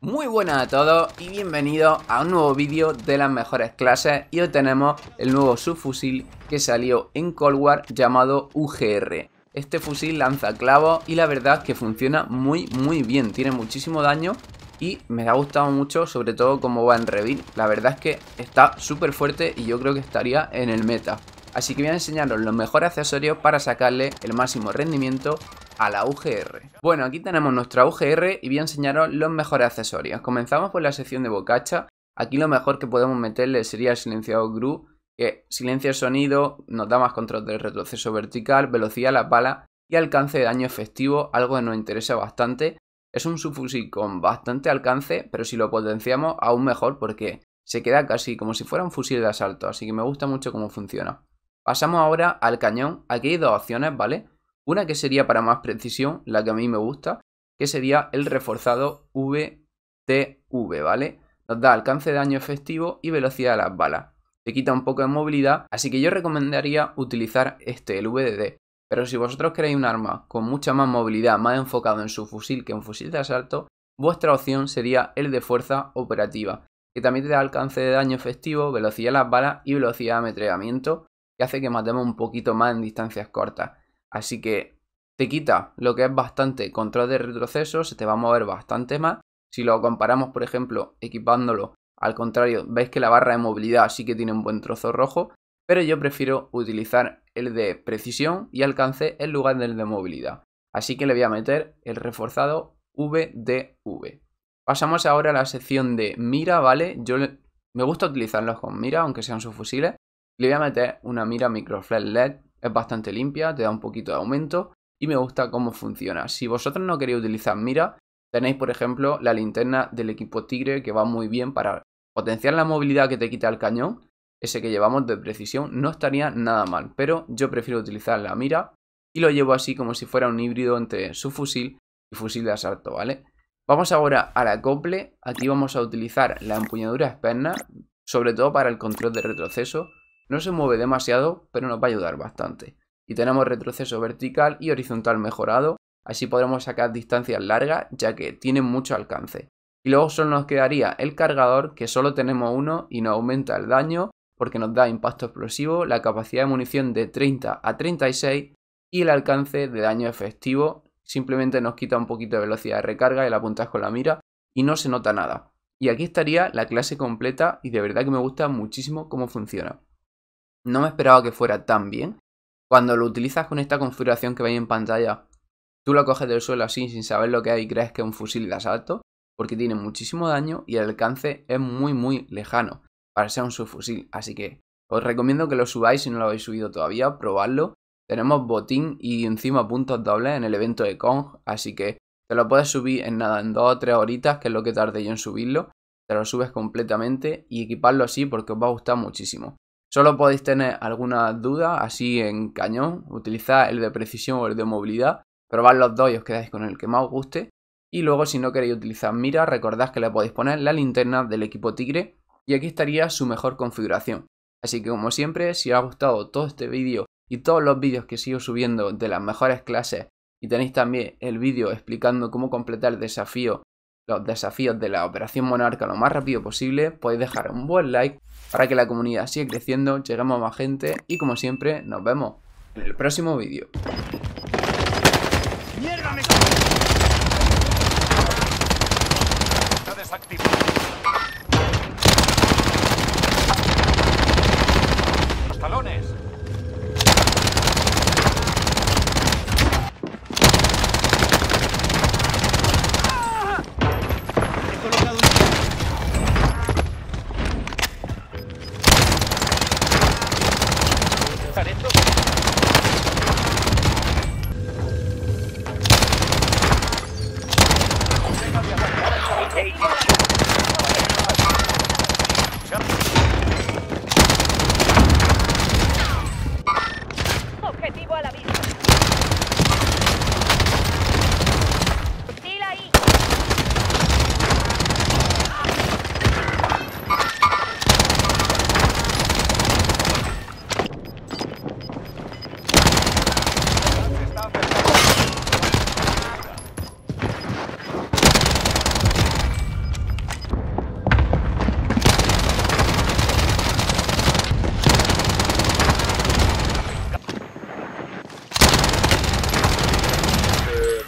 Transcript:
Muy buenas a todos y bienvenidos a un nuevo vídeo de las mejores clases y hoy tenemos el nuevo subfusil que salió en Cold War llamado UGR. Este fusil lanza clavos y la verdad que funciona muy muy bien, tiene muchísimo daño y me ha gustado mucho sobre todo como va en reveal La verdad es que está súper fuerte y yo creo que estaría en el meta. Así que voy a enseñaros los mejores accesorios para sacarle el máximo rendimiento a la UGR. Bueno, aquí tenemos nuestra UGR y voy a enseñaros los mejores accesorios. Comenzamos por la sección de bocacha. Aquí lo mejor que podemos meterle sería el silenciador GRU, que silencia el sonido, nos da más control del retroceso vertical, velocidad a la pala y alcance de daño efectivo, algo que nos interesa bastante. Es un subfusil con bastante alcance, pero si lo potenciamos aún mejor porque se queda casi como si fuera un fusil de asalto, así que me gusta mucho cómo funciona. Pasamos ahora al cañón, aquí hay dos opciones, ¿vale? Una que sería para más precisión, la que a mí me gusta, que sería el reforzado VTV, ¿vale? Nos da alcance de daño efectivo y velocidad a las balas. Te quita un poco de movilidad, así que yo recomendaría utilizar este, el VDD. Pero si vosotros queréis un arma con mucha más movilidad, más enfocado en su fusil que en fusil de asalto, vuestra opción sería el de fuerza operativa, que también te da alcance de daño efectivo, velocidad a las balas y velocidad de ametrallamiento, que hace que matemos un poquito más en distancias cortas. Así que te quita lo que es bastante control de retroceso, se te va a mover bastante más. Si lo comparamos, por ejemplo, equipándolo al contrario, veis que la barra de movilidad sí que tiene un buen trozo rojo, pero yo prefiero utilizar el de precisión y alcance en lugar del de movilidad. Así que le voy a meter el reforzado VDV. Pasamos ahora a la sección de mira, ¿vale? Yo me gusta utilizarlos con mira, aunque sean sus fusiles. Le voy a meter una mira microflash LED es bastante limpia, te da un poquito de aumento y me gusta cómo funciona. Si vosotros no queréis utilizar mira, tenéis por ejemplo la linterna del equipo Tigre que va muy bien para potenciar la movilidad que te quita el cañón, ese que llevamos de precisión, no estaría nada mal, pero yo prefiero utilizar la mira y lo llevo así como si fuera un híbrido entre su fusil y fusil de asalto, ¿vale? Vamos ahora a la acople, aquí vamos a utilizar la empuñadura externa, sobre todo para el control de retroceso, no se mueve demasiado, pero nos va a ayudar bastante. Y tenemos retroceso vertical y horizontal mejorado, así podremos sacar distancias largas ya que tiene mucho alcance. Y luego solo nos quedaría el cargador, que solo tenemos uno y nos aumenta el daño porque nos da impacto explosivo, la capacidad de munición de 30 a 36 y el alcance de daño efectivo. Simplemente nos quita un poquito de velocidad de recarga y la apuntas con la mira y no se nota nada. Y aquí estaría la clase completa y de verdad que me gusta muchísimo cómo funciona. No me esperaba que fuera tan bien. Cuando lo utilizas con esta configuración que veis en pantalla, tú lo coges del suelo así sin saber lo que hay y crees que es un fusil de asalto, porque tiene muchísimo daño y el alcance es muy muy lejano para ser un subfusil. Así que os recomiendo que lo subáis si no lo habéis subido todavía, probadlo. Tenemos botín y encima puntos dobles en el evento de Kong, así que te lo puedes subir en nada, en dos o tres horitas, que es lo que tardé yo en subirlo. Te lo subes completamente y equiparlo así porque os va a gustar muchísimo. Solo podéis tener alguna duda así en cañón, utilizar el de precisión o el de movilidad, probad los dos y os quedáis con el que más os guste. Y luego si no queréis utilizar mira, recordad que le podéis poner la linterna del equipo Tigre y aquí estaría su mejor configuración. Así que como siempre, si os ha gustado todo este vídeo y todos los vídeos que sigo subiendo de las mejores clases y tenéis también el vídeo explicando cómo completar el desafío los desafíos de la Operación Monarca lo más rápido posible, podéis dejar un buen like para que la comunidad siga creciendo, lleguemos a más gente y como siempre nos vemos en el próximo vídeo. Agent